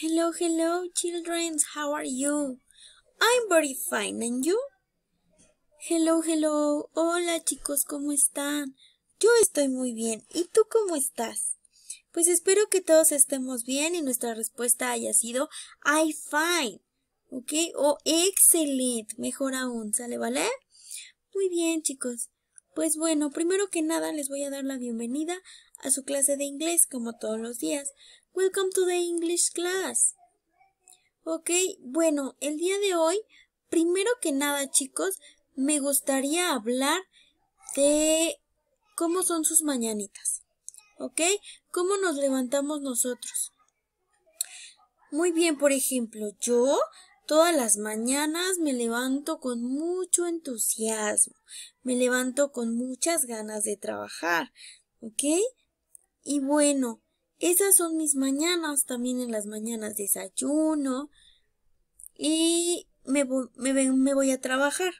Hello, hello, children. How are you? I'm very fine, and you? Hello, hello. Hola, chicos, ¿cómo están? Yo estoy muy bien. ¿Y tú cómo estás? Pues espero que todos estemos bien y nuestra respuesta haya sido I fine. ¿Ok? O excellent. Mejor aún, ¿sale? ¿Vale? Muy bien, chicos. Pues bueno, primero que nada les voy a dar la bienvenida a su clase de inglés como todos los días. Welcome to the English class. Ok, bueno, el día de hoy, primero que nada chicos, me gustaría hablar de cómo son sus mañanitas. ¿Ok? ¿Cómo nos levantamos nosotros? Muy bien, por ejemplo, yo Todas las mañanas me levanto con mucho entusiasmo, me levanto con muchas ganas de trabajar, ¿ok? Y bueno, esas son mis mañanas, también en las mañanas desayuno y me, voy a trabajar.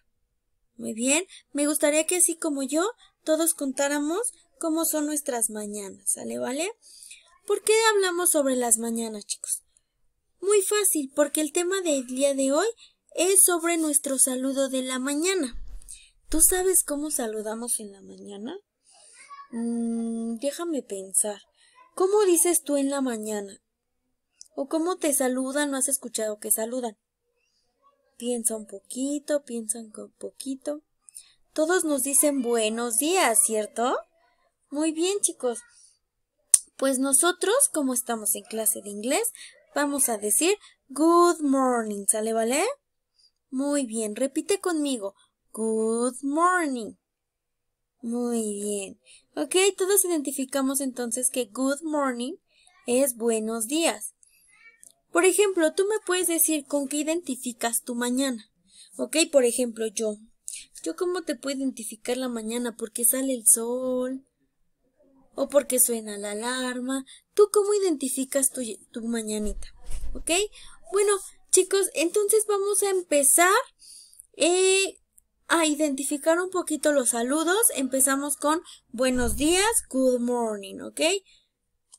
Muy bien, me gustaría que así como yo, todos contáramos cómo son nuestras mañanas, ¿sale? ¿Vale? ¿Por qué hablamos sobre las mañanas, chicos? Muy fácil, porque el tema del día de hoy es sobre nuestro saludo de la mañana. ¿Tú sabes cómo saludamos en la mañana? Mm, déjame pensar. ¿Cómo dices tú en la mañana? ¿O cómo te saludan? ¿No has escuchado que saludan? Piensa un poquito, piensa un poquito. Todos nos dicen buenos días, ¿cierto? Muy bien, chicos. Pues nosotros, como estamos en clase de inglés, Vamos a decir good morning, ¿sale vale? Muy bien, repite conmigo. Good morning. Muy bien. Ok, todos identificamos entonces que good morning es buenos días. Por ejemplo, tú me puedes decir con qué identificas tu mañana. Ok, por ejemplo, yo. ¿Yo cómo te puedo identificar la mañana? Porque sale el sol, o porque suena la alarma. ¿Tú cómo identificas tu, tu mañanita? ¿Ok? Bueno, chicos, entonces vamos a empezar eh, a identificar un poquito los saludos. Empezamos con buenos días, good morning, ¿ok?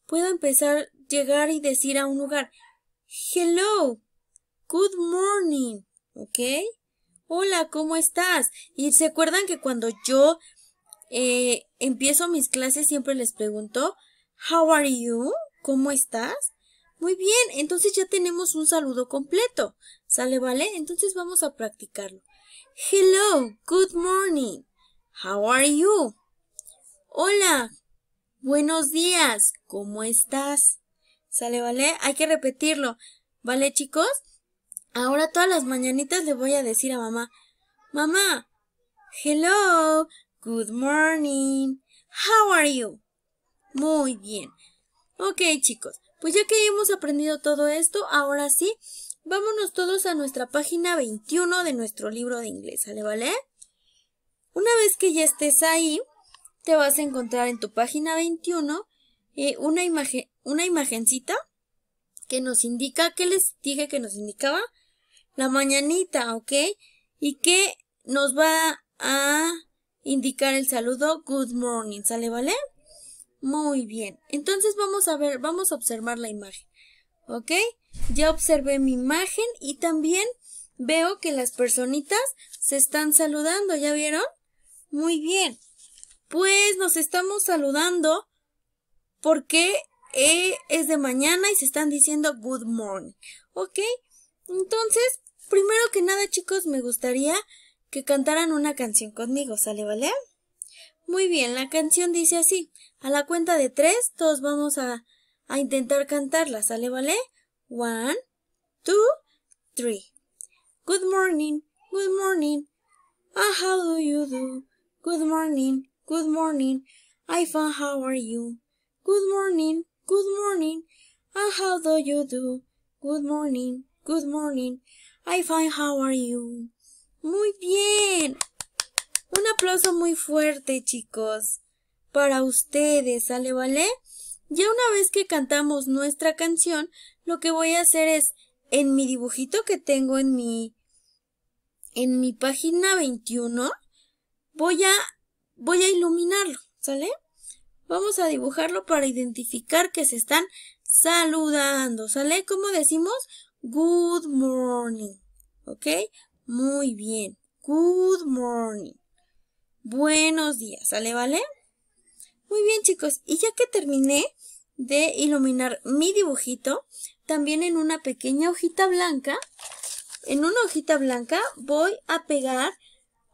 Puedo empezar, llegar y decir a un lugar, hello, good morning, ¿ok? Hola, ¿cómo estás? Y se acuerdan que cuando yo eh, empiezo mis clases, siempre les pregunto, How are you? ¿Cómo estás? Muy bien, entonces ya tenemos un saludo completo. ¿Sale, vale? Entonces vamos a practicarlo. Hello, good morning. How are you? Hola, buenos días. ¿Cómo estás? ¿Sale, vale? Hay que repetirlo. ¿Vale, chicos? Ahora todas las mañanitas le voy a decir a mamá, mamá, hello, Good morning. How are you? Muy bien. Ok, chicos. Pues ya que hemos aprendido todo esto, ahora sí, vámonos todos a nuestra página 21 de nuestro libro de inglés, ¿sale? ¿Vale? Una vez que ya estés ahí, te vas a encontrar en tu página 21 eh, una, imagen, una imagencita que nos indica, ¿qué les dije que nos indicaba? La mañanita, ¿ok? Y que nos va a indicar el saludo good morning, ¿sale vale? Muy bien, entonces vamos a ver, vamos a observar la imagen, ¿ok? Ya observé mi imagen y también veo que las personitas se están saludando, ¿ya vieron? Muy bien, pues nos estamos saludando porque eh, es de mañana y se están diciendo good morning, ¿ok? Entonces, primero que nada chicos, me gustaría que cantaran una canción conmigo, ¿sale, vale? Muy bien, la canción dice así. A la cuenta de tres, todos vamos a, a intentar cantarla, ¿sale, vale? One, two, three. Good morning, good morning. Ah, how do you do? Good morning, good morning. I find how are you? Good morning, good morning. Ah, how do you do? Good morning, good morning. I find how are you? Muy bien. Un aplauso muy fuerte, chicos. Para ustedes, ¿sale, vale? Ya una vez que cantamos nuestra canción, lo que voy a hacer es, en mi dibujito que tengo en mi, en mi página 21, voy a, voy a iluminarlo, ¿sale? Vamos a dibujarlo para identificar que se están saludando, ¿sale? Como decimos, good morning, ¿ok? Muy bien. Good morning. Buenos días, ¿sale vale? Muy bien chicos, y ya que terminé de iluminar mi dibujito, también en una pequeña hojita blanca, en una hojita blanca voy a pegar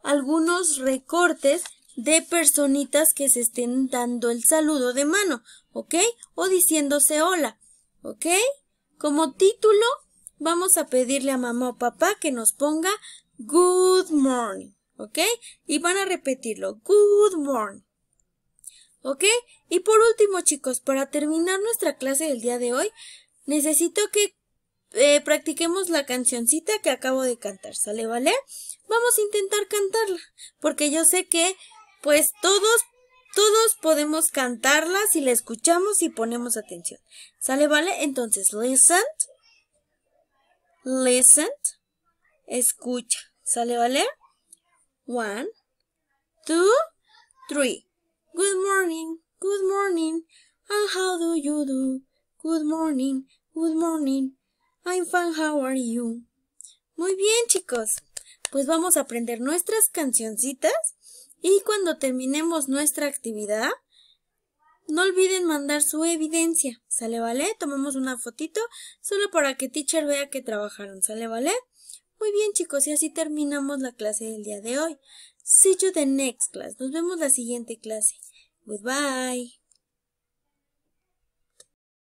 algunos recortes de personitas que se estén dando el saludo de mano, ¿ok? O diciéndose hola, ¿ok? Como título vamos a pedirle a mamá o papá que nos ponga good morning, ¿ok? Y van a repetirlo, good morning. ¿Ok? Y por último, chicos, para terminar nuestra clase del día de hoy, necesito que eh, practiquemos la cancioncita que acabo de cantar, ¿sale? ¿Vale? Vamos a intentar cantarla, porque yo sé que, pues, todos, todos podemos cantarla si la escuchamos y ponemos atención, ¿sale? ¿Vale? Entonces, listen. Listen. Escucha. ¿Sale, vale? One, two, three. Good morning. Good morning. And how do you do? Good morning. Good morning. I'm fine. How are you? Muy bien, chicos. Pues vamos a aprender nuestras cancioncitas y cuando terminemos nuestra actividad, no olviden mandar su evidencia, ¿sale vale? Tomamos una fotito solo para que teacher vea que trabajaron, ¿sale vale? Muy bien chicos, y así terminamos la clase del día de hoy. See you the next class. Nos vemos la siguiente clase. Goodbye.